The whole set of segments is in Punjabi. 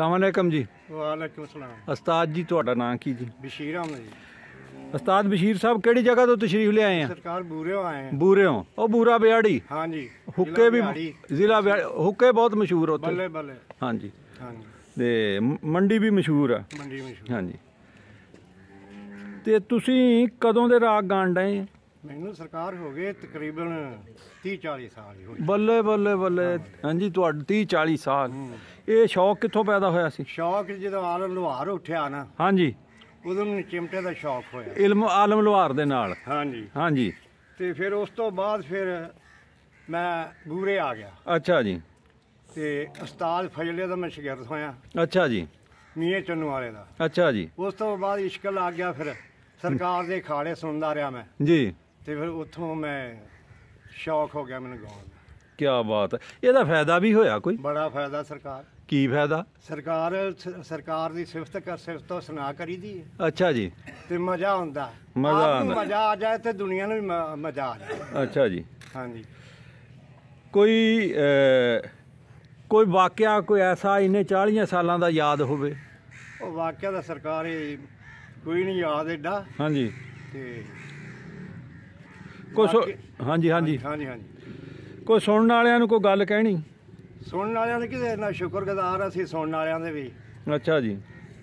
ਅਸਲਾਮੁਅਲੈਕਮ ਜੀ ਵਾਲੇਕਮ ਸਲਾਮ ਉਸਤਾਦ ਜੀ ਤੁਹਾਡਾ ਨਾਮ ਕੀ ਜੀ ਬਸ਼ੀਰ ਅਹਿਮਦ ਜੀ ਉਸਤਾਦ ਬਸ਼ੀਰ ਸਾਹਿਬ ਕਿਹੜੀ ਜਗ੍ਹਾ ਤੋਂ ਤਸ਼ਰੀਫ ਆਏ ਆ ਸਰਕਾਰ ਬੂਰੇੋਂ ਆਏ ਆ ਬੂਰੇੋਂ ਉਹ ਬੂਰਾ ਬਿਆੜੀ ਹਾਂ ਜੀ ਹੁੱਕੇ ਵੀ ਜ਼ਿਲ੍ਹਾ ਹੁੱਕੇ ਬਹੁਤ ਮਸ਼ਹੂਰ ਉੱਥੇ ਬੱਲੇ ਬੱਲੇ ਹਾਂ ਹਾਂ ਜੀ ਤੇ ਮੰਡੀ ਵੀ ਮਸ਼ਹੂਰ ਆ ਮੰਡੀ ਮਸ਼ਹੂਰ ਹਾਂ ਜੀ ਤੇ ਤੁਸੀਂ ਕਦੋਂ ਦੇ ਰਾਗ ਗਾਣ ਡਏ ਆ ਮੈਨੂੰ ਸਰਕਾਰ ਹੋ ਗਏ ਤਕਰੀਬਨ 30 40 ਸਾਲ ਹੀ ਹੋਏ ਬੱਲੇ ਬੱਲੇ ਬੱਲੇ ਹਾਂਜੀ ਤੁਹਾਡੇ 30 40 ਸਾਲ ਇਹ ਸ਼ੌਕ ਕਿੱਥੋਂ ਪੈਦਾ ਹੋਇਆ ਸੀ ਸ਼ੌਕ ਜਦੋਂ ਆਲਮ ਲੋਹਾਰ ਉੱਠਿਆ ਨਾ ਹਾਂਜੀ ਉਦੋਂ ਨੂੰ ਚਿਮਟੇ ਦਾ ਸ਼ੌਕ ਹੋਇਆ ਇਲਮ ਆਲਮ ਲੋਹਾਰ ਦੇ ਨਾਲ ਹਾਂਜੀ ਹਾਂਜੀ ਤੇ ਫਿਰ ਉਸ ਤੋਂ ਬਾਅਦ ਫਿਰ ਮੈਂ ਗੂਰੇ ਆ ਗਿਆ ਅੱਛਾ ਜੀ ਤੇ ਉਸਤਾਦ ਫਜ਼ਲੇ ਦਾ ਮੈਂ ਸ਼ਾਗਿਰਦ ਹੋਇਆ ਅੱਛਾ ਜੀ ਮੀਏ ਚੰਨੂ ਵਾਲੇ ਦਾ ਅੱਛਾ ਜੀ ਉਸ ਤੋਂ ਬਾਅਦ ਇਸ਼ਕਲ ਆ ਗਿਆ ਫਿਰ ਸਰਕਾਰ ਦੇ ਖਾੜੇ ਸੁਣਦਾ ਰਿਹਾ ਮੈਂ ਜੀ ਤੇ ਫਿਰ ਉੱਥੋਂ ਮੈਂ ਸ਼ੌਕ ਹੋ ਗਿਆ ਮੈਨੂੰ ਗਾਉਣ ਦਾ ਕੀ ਬਾਤ ਹੈ ਇਹਦਾ ਫਾਇਦਾ ਵੀ ਹੋਇਆ ਕੋਈ ਬੜਾ ਫਾਇਦਾ ਸਰਕਾਰ ਕੀ ਫਾਇਦਾ ਸਰਕਾਰ ਸਰਕਾਰ ਦੀ ਸਿਫਤ ਕਰ ਸਿਫਤ ਤੋਂ ਸੁਣਾ ਕਰੀਦੀ ਹੈ ਅੱਛਾ ਜੀ ਤੇ ਮਜ਼ਾ ਆਉਂਦਾ ਮਜ਼ਾ ਆਉਂਦਾ। ਮਜ਼ਾ ਆ ਜਾਏ ਤੇ ਦੁਨੀਆ ਨੂੰ ਵੀ ਮਜ਼ਾ ਆ ਜਾਏ ਅੱਛਾ ਜੀ ਹਾਂਜੀ ਕੋਈ ਕੋਈ ਵਾਕਿਆ ਕੋਈ ਐਸਾ ਇਹਨੇ 40 ਸਾਲਾਂ ਦਾ ਯਾਦ ਹੋਵੇ ਉਹ ਵਾਕਿਆ ਦਾ ਸਰਕਾਰ ਇਹ ਕੋਈ ਨਹੀਂ ਯਾਦ ਐਡਾ ਹਾਂਜੀ ਤੇ ਕੋਈ ਹਾਂਜੀ ਹਾਂਜੀ ਹਾਂਜੀ ਹਾਂਜੀ ਕੋਈ ਸੁਣਨ ਵਾਲਿਆਂ ਨੂੰ ਕੋਈ ਗੱਲ ਕਹਿਣੀ ਸੁਣਨ ਵਾਲਿਆਂ ਦੇ ਕਿਹਦੇ ਨਾਲ ਸ਼ੁਕਰਗੁਜ਼ਾਰ ਅਸੀਂ ਸੁਣਨ ਵਾਲਿਆਂ ਦੇ ਵੀ ਅੱਛਾ ਜੀ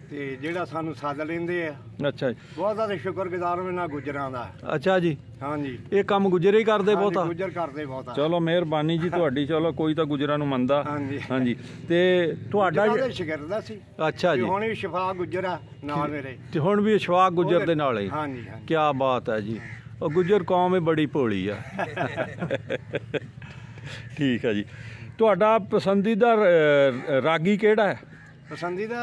ਤੇ ਜਿਹੜਾ ਸਾਨੂੰ ਸਾਦ ਲੈਂਦੇ ਆ ਅੱਛਾ ਜੀ ਬਹੁਤ ਜ਼ਿਆਦਾ ਸ਼ੁਕਰਗੁਜ਼ਾਰ ਮੈਂ ਨਾ ਗੁਜਰਾਂ ਦਾ ਅੱਛਾ ਜੀ ਹਾਂਜੀ ਇਹ ਕੰਮ ਗੁਜਰੇ ਹੀ ਕਰਦੇ ਬਹੁਤ ਆ ਗੁਜਰ ਕਰਦੇ ਬਹੁਤ ਆ ਚਲੋ ਮਿਹਰਬਾਨੀ ਜੀ ਤੁਹਾਡੀ ਚਲੋ ਕੋਈ ਤਾਂ ਗੁਜਰਾਂ ਨੂੰ ਮੰਨਦਾ ਹਾਂਜੀ। ਹਾਂਜੀ ਤੇ ਤੁਹਾਡਾ ਜਿਹੜਾ ਸ਼ਗਿਰਦ ਦਾ ਸੀ ਅੱਛਾ ਜੀ ਹੁਣ ਵੀ ਸ਼ਫਾ ਗੁਜਰਾ ਨਾਲ ਮੇਰੇ ਤੇ ਹੁਣ ਵੀ ਸ਼ਿਫਾ ਗੁਜਰ ਦੇ ਨਾਲ ਹੈ ਹਾਂਜੀ ਹਾਂਜੀ ਕੀ ਬਾਤ ਹੈ ਜੀ ਉਹ ਗੁਜਰ ਕੌਮ ਹੀ ਬੜੀ ਭੋਲੀ ਆ ਠੀਕ ਆ ਜੀ ਤੁਹਾਡਾ ਪਸੰਦੀਦਾ ਰਾਗੀ ਕਿਹੜਾ ਹੈ ਪਸੰਦੀਦਾ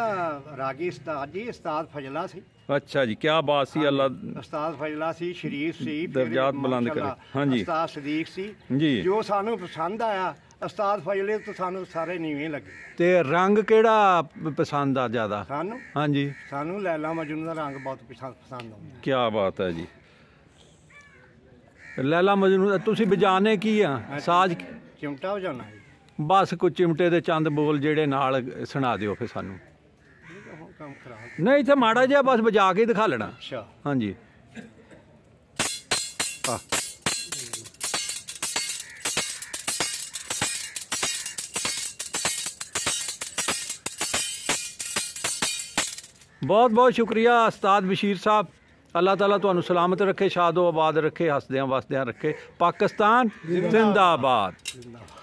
ਰਾਗੀ ਉਸਤਾਦ ਜੀ ਉਸਤਾਦ ਫਜਲਾ ਸੀ ਅੱਛਾ ਜੀ ਕੀ ਬਾਤ ਸੀ ਅੱਲਾ ਉਸਤਾਦ ਫਜਲਾ ਸੀ ਸ਼ਰੀਫ ਸੀ ਦਰਜਾਤ ਬੁਲੰਦ ਕਰੇ ਹਾਂਜੀ ਉਸਤਾਦ ਸਦੀਕ ਸੀ ਜੋ ਸਾਨੂੰ ਪਸੰਦ ਆਇਆ ਉਸਤਾਦ ਫਜਲੇ ਤੋਂ ਸਾਨੂੰ ਸਾਰੇ ਨੀਵੇਂ ਲੱਗੇ ਤੇ ਰੰਗ ਕਿਹੜਾ ਪਸੰਦ ਆ ਜ਼ਿਆਦਾ ਸਾਨੂੰ ਹਾਂਜੀ ਸਾਨੂੰ ਲੈਲਾ ਮਜਨੂੰ ਦਾ ਰੰਗ ਬਹੁਤ ਪਸੰਦ ਆਉਂਦਾ ਕੀ ਬਾਤ ਹੈ ਜੀ ਲੈਲਾ ਮਜਨੂ ਤੁਸੀਂ ਵਜਾਣੇ ਕੀ ਆ ਸਾਜ਼ ਚਿਮਟਾ ਵਜਾਉਣਾ ਜੀ ਬਸ ਕੋ ਚਿਮਟੇ ਦੇ ਚੰਦ ਬੋਲ ਜਿਹੜੇ ਨਾਲ ਸੁਣਾ ਦਿਓ ਫੇ ਸਾਨੂੰ ਨਹੀਂ ਤੇ ਮਾੜਾ ਜਿਹਾ ਬਸ ਵਜਾ ਕੇ ਦਿਖਾ ਲੈਣਾ ਅੱਛਾ ਹਾਂਜੀ ਆ ਬਹੁਤ ਬਹੁਤ ਸ਼ੁਕਰੀਆ ਉਸਤਾਦ ਬਸ਼ੀਰ ਸਾਹਿਬ ਅੱਲਾਹ ਤਾਲਾ ਤੁਹਾਨੂੰ ਸਲਾਮਤ ਰੱਖੇ ਸ਼ਾਦੋ ਆਬਾਦ ਰੱਖੇ ਹੱਸਦਿਆਂ ਵਸਦਿਆਂ ਰੱਖੇ ਪਾਕਿਸਤਾਨ ਜ਼ਿੰਦਾਬਾਦ